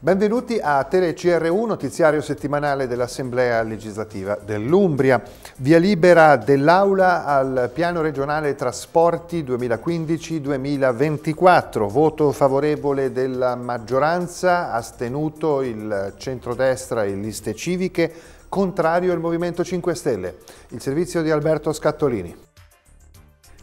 Benvenuti a TeleCR1, notiziario settimanale dell'Assemblea legislativa dell'Umbria. Via libera dell'Aula al piano regionale trasporti 2015-2024. Voto favorevole della maggioranza, astenuto il centrodestra e liste civiche, contrario il Movimento 5 Stelle. Il servizio di Alberto Scattolini.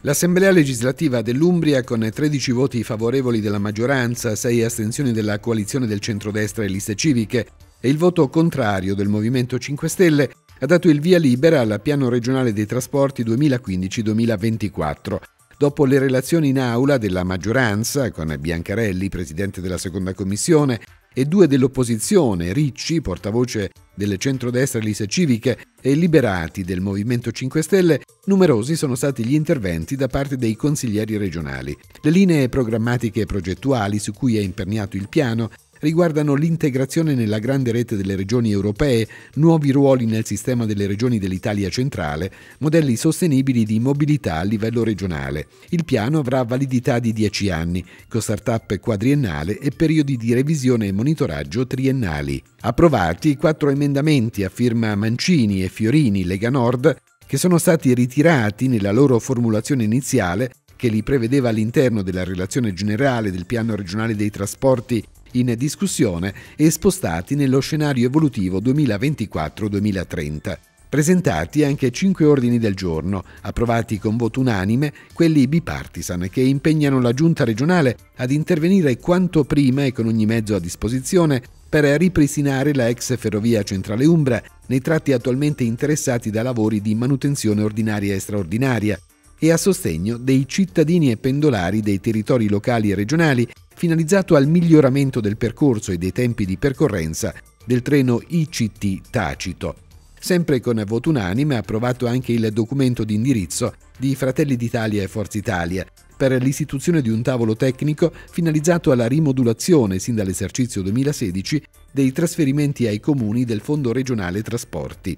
L'Assemblea legislativa dell'Umbria, con 13 voti favorevoli della maggioranza, 6 astensioni della coalizione del centrodestra e liste civiche e il voto contrario del Movimento 5 Stelle, ha dato il via libera al Piano regionale dei trasporti 2015-2024. Dopo le relazioni in aula della maggioranza, con Biancarelli, presidente della seconda commissione, e due dell'opposizione, Ricci, portavoce delle centrodestre liste civiche, e liberati del Movimento 5 Stelle, numerosi sono stati gli interventi da parte dei consiglieri regionali. Le linee programmatiche e progettuali su cui è imperniato il piano riguardano l'integrazione nella grande rete delle regioni europee, nuovi ruoli nel sistema delle regioni dell'Italia centrale, modelli sostenibili di mobilità a livello regionale. Il piano avrà validità di 10 anni, con start-up quadriennale e periodi di revisione e monitoraggio triennali. Approvati i quattro emendamenti a firma Mancini e Fiorini, Lega Nord, che sono stati ritirati nella loro formulazione iniziale che li prevedeva all'interno della relazione generale del piano regionale dei trasporti in discussione e spostati nello scenario evolutivo 2024-2030. Presentati anche cinque ordini del giorno, approvati con voto unanime, quelli bipartisan, che impegnano la Giunta regionale ad intervenire quanto prima e con ogni mezzo a disposizione per ripristinare la ex ferrovia centrale Umbra nei tratti attualmente interessati da lavori di manutenzione ordinaria e straordinaria e a sostegno dei cittadini e pendolari dei territori locali e regionali finalizzato al miglioramento del percorso e dei tempi di percorrenza del treno ICT Tacito. Sempre con voto unanime ha approvato anche il documento di indirizzo di Fratelli d'Italia e Forza Italia per l'istituzione di un tavolo tecnico finalizzato alla rimodulazione, sin dall'esercizio 2016, dei trasferimenti ai comuni del Fondo regionale trasporti.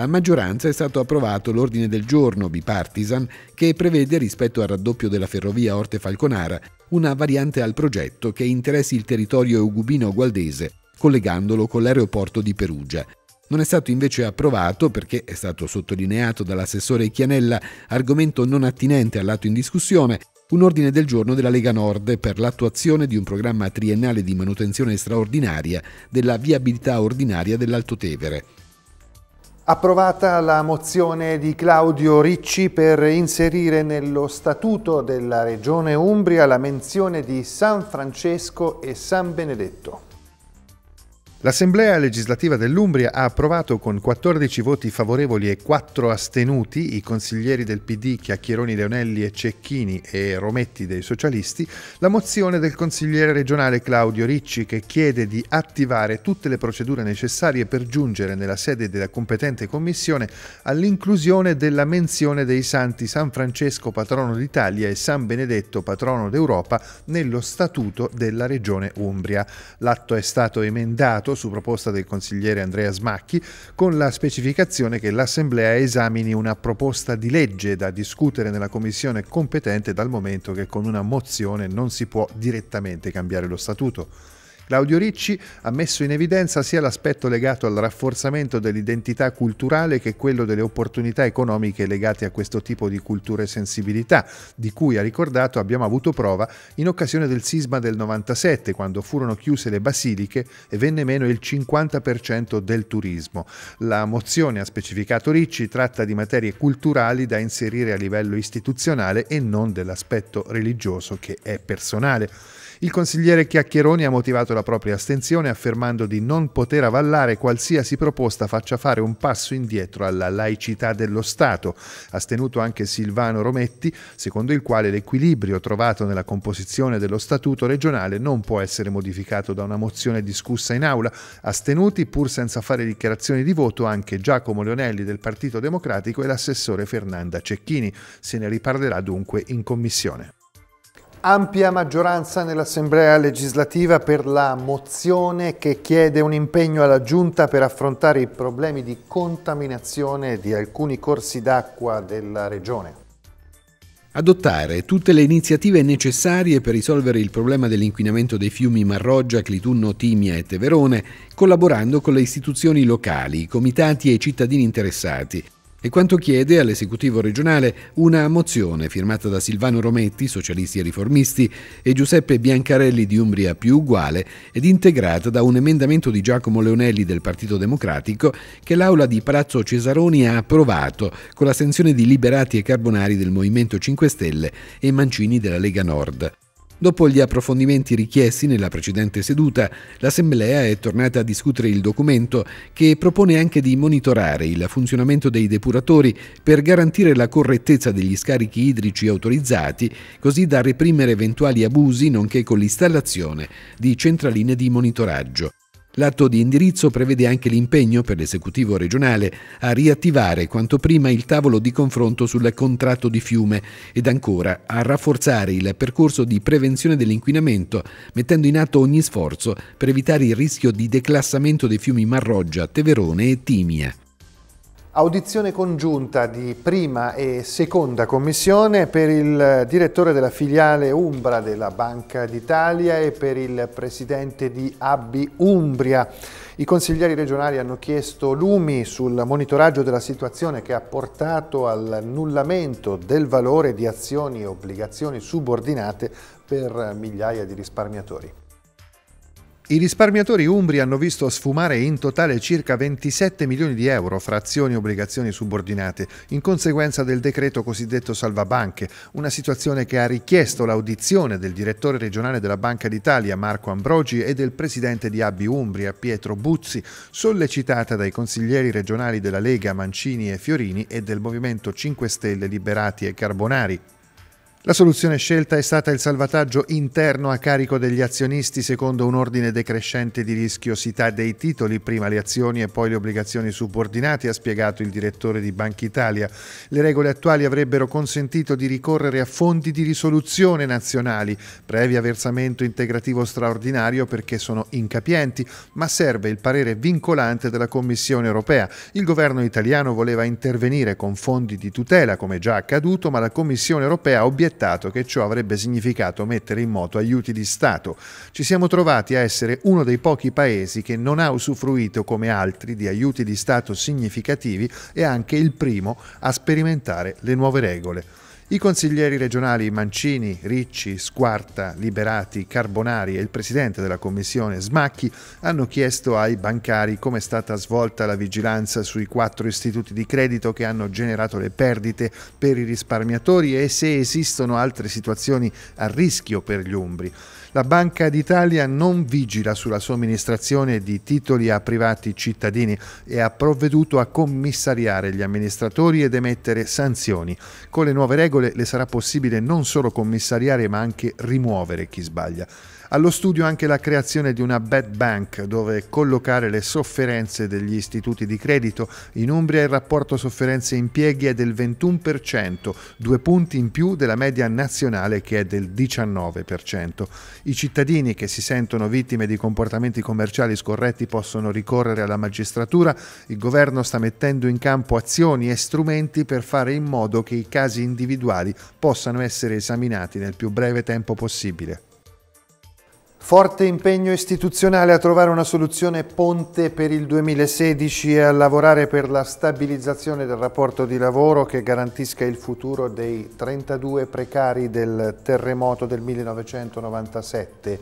A maggioranza è stato approvato l'ordine del giorno bipartisan che prevede rispetto al raddoppio della ferrovia Orte Falconara una variante al progetto che interessi il territorio eugubino-gualdese, collegandolo con l'aeroporto di Perugia. Non è stato invece approvato perché è stato sottolineato dall'assessore Chianella, argomento non attinente al lato in discussione, un ordine del giorno della Lega Nord per l'attuazione di un programma triennale di manutenzione straordinaria della viabilità ordinaria dell'Alto Tevere. Approvata la mozione di Claudio Ricci per inserire nello statuto della Regione Umbria la menzione di San Francesco e San Benedetto. L'Assemblea legislativa dell'Umbria ha approvato con 14 voti favorevoli e 4 astenuti i consiglieri del PD Chiacchieroni Leonelli e Cecchini e Rometti dei socialisti la mozione del consigliere regionale Claudio Ricci che chiede di attivare tutte le procedure necessarie per giungere nella sede della competente commissione all'inclusione della menzione dei santi San Francesco patrono d'Italia e San Benedetto patrono d'Europa nello statuto della regione Umbria. L'atto è stato emendato approvato su proposta del consigliere Andrea Smacchi con la specificazione che l'Assemblea esamini una proposta di legge da discutere nella commissione competente dal momento che con una mozione non si può direttamente cambiare lo statuto. Claudio Ricci ha messo in evidenza sia l'aspetto legato al rafforzamento dell'identità culturale che quello delle opportunità economiche legate a questo tipo di cultura e sensibilità, di cui ha ricordato abbiamo avuto prova in occasione del sisma del 97, quando furono chiuse le basiliche e venne meno il 50% del turismo. La mozione, ha specificato Ricci, tratta di materie culturali da inserire a livello istituzionale e non dell'aspetto religioso che è personale. Il consigliere Chiacchieroni ha motivato la propria astensione affermando di non poter avallare qualsiasi proposta faccia fare un passo indietro alla laicità dello Stato, astenuto anche Silvano Rometti, secondo il quale l'equilibrio trovato nella composizione dello Statuto regionale non può essere modificato da una mozione discussa in aula, astenuti pur senza fare dichiarazioni di voto anche Giacomo Leonelli del Partito Democratico e l'assessore Fernanda Cecchini. Se ne riparlerà dunque in commissione. Ampia maggioranza nell'Assemblea legislativa per la mozione che chiede un impegno alla Giunta per affrontare i problemi di contaminazione di alcuni corsi d'acqua della Regione. Adottare tutte le iniziative necessarie per risolvere il problema dell'inquinamento dei fiumi Marroggia, Clitunno, Timia e Teverone, collaborando con le istituzioni locali, i comitati e i cittadini interessati è quanto chiede all'esecutivo regionale una mozione firmata da Silvano Rometti, socialisti e riformisti, e Giuseppe Biancarelli di Umbria più uguale ed integrata da un emendamento di Giacomo Leonelli del Partito Democratico che l'Aula di Palazzo Cesaroni ha approvato con l'assenzione di Liberati e Carbonari del Movimento 5 Stelle e Mancini della Lega Nord. Dopo gli approfondimenti richiesti nella precedente seduta, l'Assemblea è tornata a discutere il documento che propone anche di monitorare il funzionamento dei depuratori per garantire la correttezza degli scarichi idrici autorizzati, così da reprimere eventuali abusi nonché con l'installazione di centraline di monitoraggio. L'atto di indirizzo prevede anche l'impegno per l'esecutivo regionale a riattivare quanto prima il tavolo di confronto sul contratto di fiume ed ancora a rafforzare il percorso di prevenzione dell'inquinamento, mettendo in atto ogni sforzo per evitare il rischio di declassamento dei fiumi Marroggia, Teverone e Timia. Audizione congiunta di prima e seconda commissione per il direttore della filiale Umbra della Banca d'Italia e per il presidente di Abbi Umbria. I consiglieri regionali hanno chiesto lumi sul monitoraggio della situazione che ha portato all'annullamento del valore di azioni e obbligazioni subordinate per migliaia di risparmiatori. I risparmiatori umbri hanno visto sfumare in totale circa 27 milioni di euro fra azioni e obbligazioni subordinate in conseguenza del decreto cosiddetto salvabanche, una situazione che ha richiesto l'audizione del direttore regionale della Banca d'Italia Marco Ambrogi e del presidente di Abbi Umbria Pietro Buzzi, sollecitata dai consiglieri regionali della Lega Mancini e Fiorini e del Movimento 5 Stelle Liberati e Carbonari. La soluzione scelta è stata il salvataggio interno a carico degli azionisti secondo un ordine decrescente di rischiosità dei titoli, prima le azioni e poi le obbligazioni subordinate, ha spiegato il direttore di Banca Italia. Le regole attuali avrebbero consentito di ricorrere a fondi di risoluzione nazionali, previa versamento integrativo straordinario perché sono incapienti, ma serve il parere vincolante della Commissione europea. Il governo italiano voleva intervenire con fondi di tutela, come già accaduto, ma la Commissione europea obiettivamente dettato che ciò avrebbe significato mettere in moto aiuti di Stato. Ci siamo trovati a essere uno dei pochi paesi che non ha usufruito come altri di aiuti di Stato significativi e anche il primo a sperimentare le nuove regole. I consiglieri regionali Mancini, Ricci, Squarta, Liberati, Carbonari e il presidente della commissione Smacchi hanno chiesto ai bancari come è stata svolta la vigilanza sui quattro istituti di credito che hanno generato le perdite per i risparmiatori e se esistono altre situazioni a rischio per gli umbri. La Banca d'Italia non vigila sulla somministrazione di titoli a privati cittadini e ha provveduto a commissariare gli amministratori ed emettere sanzioni. Con le nuove regole regole le sarà possibile non solo commissariare ma anche rimuovere chi sbaglia. Allo studio anche la creazione di una bad bank dove collocare le sofferenze degli istituti di credito. In Umbria il rapporto sofferenze-impieghi è del 21%, due punti in più della media nazionale che è del 19%. I cittadini che si sentono vittime di comportamenti commerciali scorretti possono ricorrere alla magistratura. Il governo sta mettendo in campo azioni e strumenti per fare in modo che i casi individuali individuali possano essere esaminati nel più breve tempo possibile. Forte impegno istituzionale a trovare una soluzione ponte per il 2016 e a lavorare per la stabilizzazione del rapporto di lavoro che garantisca il futuro dei 32 precari del terremoto del 1997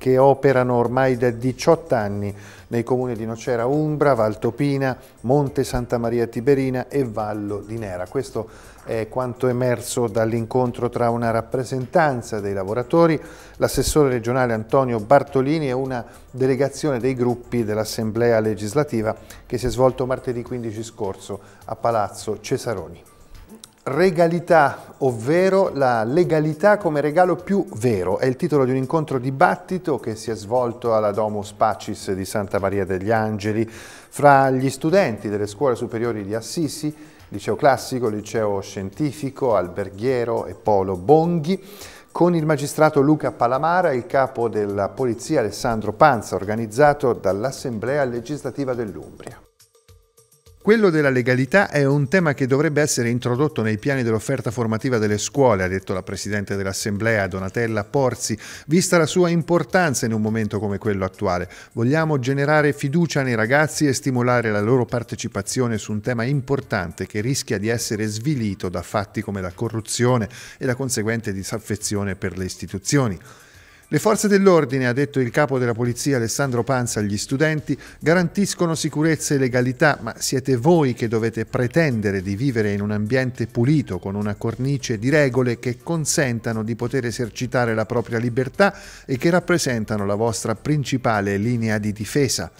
che operano ormai da 18 anni nei comuni di Nocera Umbra, Valtopina, Monte Santa Maria Tiberina e Vallo di Nera. Questo è quanto emerso dall'incontro tra una rappresentanza dei lavoratori, l'assessore regionale Antonio Bartolini e una delegazione dei gruppi dell'Assemblea legislativa che si è svolto martedì 15 scorso a Palazzo Cesaroni. Regalità, ovvero la legalità come regalo più vero, è il titolo di un incontro dibattito che si è svolto alla Domus Pacis di Santa Maria degli Angeli fra gli studenti delle scuole superiori di Assisi, liceo classico, liceo scientifico, alberghiero e polo Bonghi, con il magistrato Luca Palamara e il capo della polizia Alessandro Panza, organizzato dall'Assemblea legislativa dell'Umbria. Quello della legalità è un tema che dovrebbe essere introdotto nei piani dell'offerta formativa delle scuole, ha detto la Presidente dell'Assemblea Donatella Porzi, vista la sua importanza in un momento come quello attuale. Vogliamo generare fiducia nei ragazzi e stimolare la loro partecipazione su un tema importante che rischia di essere svilito da fatti come la corruzione e la conseguente disaffezione per le istituzioni. Le forze dell'ordine, ha detto il capo della polizia Alessandro Panza agli studenti, garantiscono sicurezza e legalità, ma siete voi che dovete pretendere di vivere in un ambiente pulito, con una cornice di regole che consentano di poter esercitare la propria libertà e che rappresentano la vostra principale linea di difesa.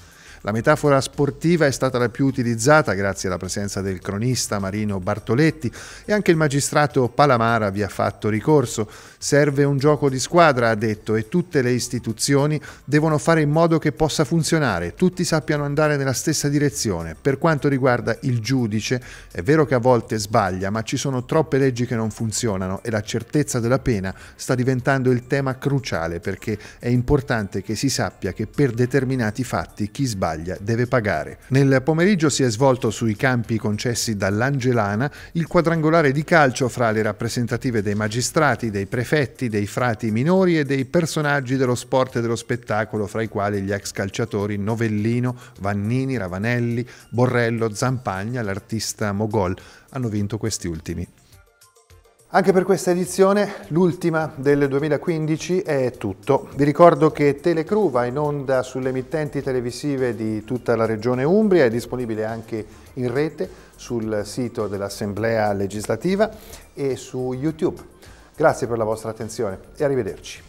La metafora sportiva è stata la più utilizzata grazie alla presenza del cronista Marino Bartoletti e anche il magistrato Palamara vi ha fatto ricorso. Serve un gioco di squadra, ha detto, e tutte le istituzioni devono fare in modo che possa funzionare, tutti sappiano andare nella stessa direzione. Per quanto riguarda il giudice, è vero che a volte sbaglia, ma ci sono troppe leggi che non funzionano e la certezza della pena sta diventando il tema cruciale perché è importante che si sappia che per determinati fatti chi sbaglia battaglia deve pagare. Nel pomeriggio si è svolto sui campi concessi dall'Angelana il quadrangolare di calcio fra le rappresentative dei magistrati, dei prefetti, dei frati minori e dei personaggi dello sport e dello spettacolo, fra i quali gli ex calciatori Novellino, Vannini, Ravanelli, Borrello, Zampagna, l'artista Mogol hanno vinto questi ultimi. Anche per questa edizione, l'ultima del 2015, è tutto. Vi ricordo che Telecru va in onda sulle emittenti televisive di tutta la regione Umbria, è disponibile anche in rete sul sito dell'Assemblea legislativa e su YouTube. Grazie per la vostra attenzione e arrivederci.